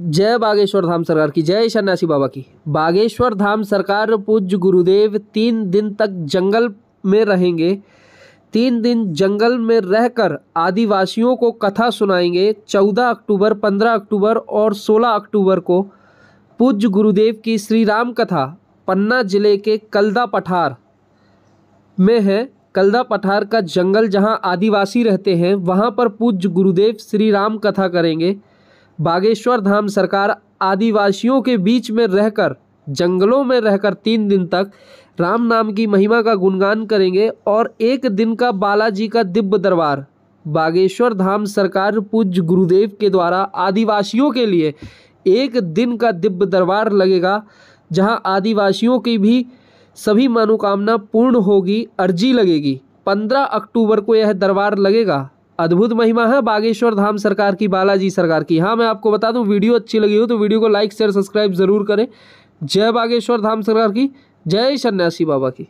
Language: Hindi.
जय बागेश्वर धाम सरकार की जय शन्यासी बाबा की बागेश्वर धाम सरकार पूज्य गुरुदेव तीन दिन तक जंगल में रहेंगे तीन दिन जंगल में रहकर आदिवासियों को कथा सुनाएंगे चौदह अक्टूबर पंद्रह अक्टूबर और सोलह अक्टूबर को पूज्य गुरुदेव की श्री राम कथा पन्ना जिले के कलदा पठार में है कलदा पठार का जंगल जहां आदिवासी रहते हैं वहां पर पूज्य गुरुदेव श्री राम कथा करेंगे बागेश्वर धाम सरकार आदिवासियों के बीच में रहकर जंगलों में रहकर तीन दिन तक राम नाम की महिमा का गुणगान करेंगे और एक दिन का बालाजी का दिव्य दरबार बागेश्वर धाम सरकार पूज्य गुरुदेव के द्वारा आदिवासियों के लिए एक दिन का दिव्य दरबार लगेगा जहां आदिवासियों की भी सभी मनोकामना पूर्ण होगी अर्जी लगेगी पंद्रह अक्टूबर को यह दरबार लगेगा अद्भुत महिमा है बागेश्वर धाम सरकार की बालाजी सरकार की हाँ मैं आपको बता दूँ वीडियो अच्छी लगी हो तो वीडियो को लाइक शेयर सब्सक्राइब जरूर करें जय बागेश्वर धाम सरकार की जय सन्यासी बाबा की